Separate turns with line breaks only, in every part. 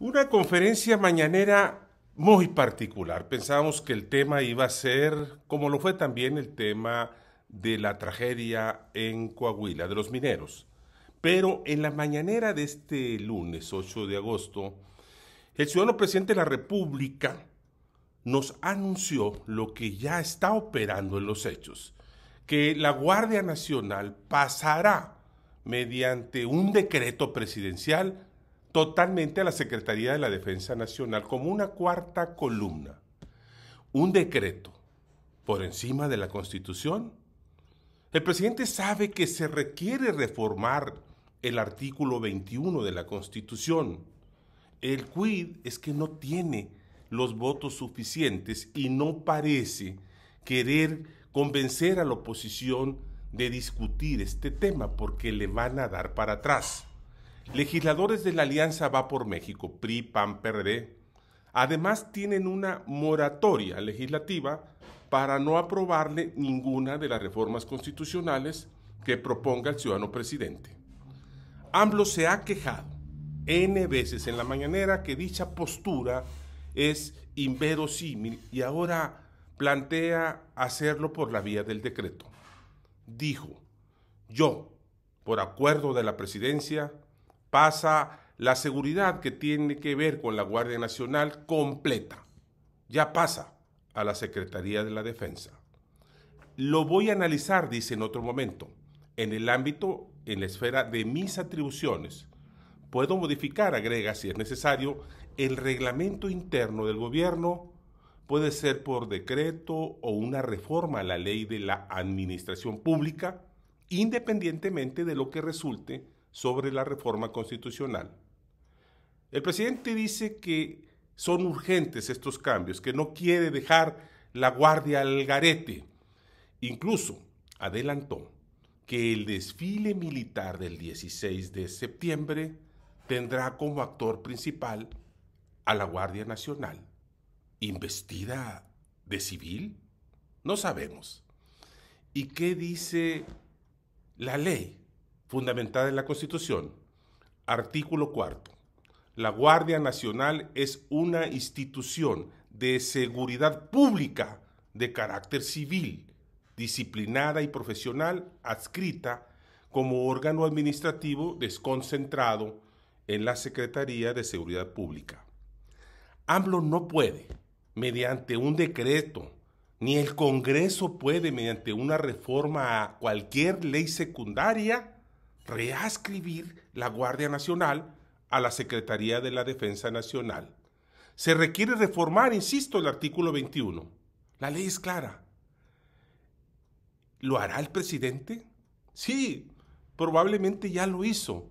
Una conferencia mañanera muy particular. Pensábamos que el tema iba a ser, como lo fue también el tema de la tragedia en Coahuila, de los mineros. Pero en la mañanera de este lunes 8 de agosto, el ciudadano presidente de la República nos anunció lo que ya está operando en los hechos, que la Guardia Nacional pasará mediante un decreto presidencial totalmente a la Secretaría de la Defensa Nacional como una cuarta columna, un decreto por encima de la Constitución. El presidente sabe que se requiere reformar el artículo 21 de la Constitución. El quid es que no tiene los votos suficientes y no parece querer convencer a la oposición de discutir este tema porque le van a dar para atrás. Legisladores de la Alianza Va por México, PRI, PAN, PRD, además tienen una moratoria legislativa para no aprobarle ninguna de las reformas constitucionales que proponga el ciudadano presidente. AMLO se ha quejado N veces en la mañanera que dicha postura es inverosímil y ahora plantea hacerlo por la vía del decreto. Dijo, yo, por acuerdo de la presidencia, pasa la seguridad que tiene que ver con la Guardia Nacional completa. Ya pasa a la Secretaría de la Defensa. Lo voy a analizar, dice en otro momento, en el ámbito, en la esfera de mis atribuciones. Puedo modificar, agrega, si es necesario, el reglamento interno del gobierno, puede ser por decreto o una reforma a la ley de la administración pública, independientemente de lo que resulte sobre la reforma constitucional. El presidente dice que son urgentes estos cambios, que no quiere dejar la guardia al garete. Incluso adelantó que el desfile militar del 16 de septiembre tendrá como actor principal a la Guardia Nacional, investida de civil. No sabemos. ¿Y qué dice la ley Fundamental en la Constitución. Artículo cuarto. La Guardia Nacional es una institución de seguridad pública de carácter civil, disciplinada y profesional, adscrita como órgano administrativo desconcentrado en la Secretaría de Seguridad Pública. AMLO no puede, mediante un decreto, ni el Congreso puede, mediante una reforma a cualquier ley secundaria, reascribir la Guardia Nacional a la Secretaría de la Defensa Nacional. Se requiere reformar, insisto, el artículo 21. La ley es clara. ¿Lo hará el presidente? Sí, probablemente ya lo hizo.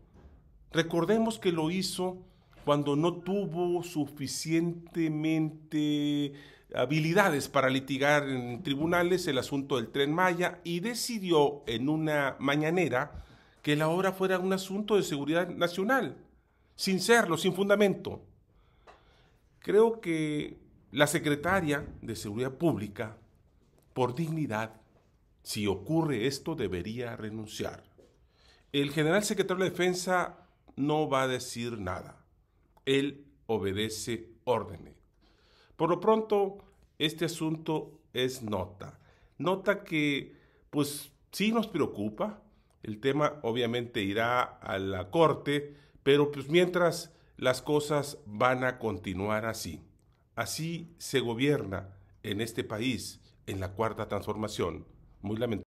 Recordemos que lo hizo cuando no tuvo suficientemente habilidades para litigar en tribunales el asunto del tren Maya y decidió en una mañanera que la obra fuera un asunto de seguridad nacional, sin serlo, sin fundamento. Creo que la secretaria de Seguridad Pública, por dignidad, si ocurre esto, debería renunciar. El general secretario de Defensa no va a decir nada. Él obedece órdenes. Por lo pronto, este asunto es nota. Nota que, pues, sí nos preocupa, el tema obviamente irá a la corte, pero pues mientras las cosas van a continuar así. Así se gobierna en este país en la cuarta transformación. Muy lamentable.